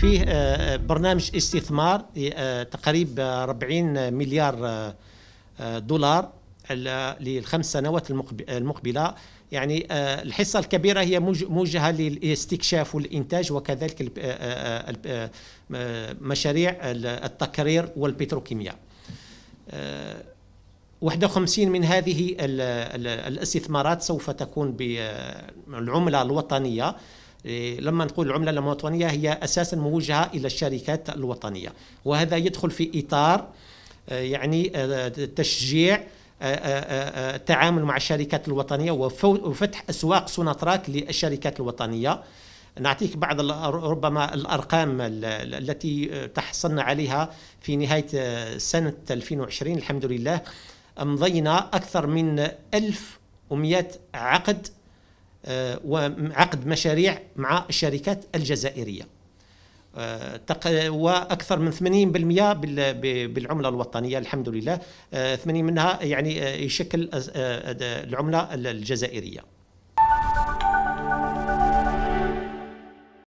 فيه آه، آه، برنامج استثمار آه، تقريبا 40 مليار دولار للخمس سنوات المقبله يعني الحصه الكبيره هي موجهه للاستكشاف والانتاج وكذلك مشاريع التكرير والبتروكيمياء 51 من هذه الاستثمارات سوف تكون بالعمله الوطنيه إيه، لما نقول العملة الوطنية هي أساسا موجهة إلى الشركات الوطنية وهذا يدخل في إطار آه، يعني آه، تشجيع آه، التعامل مع الشركات الوطنية وفتح أسواق سوناتراك للشركات الوطنية نعطيك بعض ربما الارقام التي تحصلنا عليها في نهايه سنه 2020 الحمد لله امضينا اكثر من 1100 عقد آه، وعقد مشاريع مع الشركات الجزائرية آه، واكثر من 80% بالعمله الوطنيه الحمد لله 80 آه، منها يعني يشكل العمله الجزائريه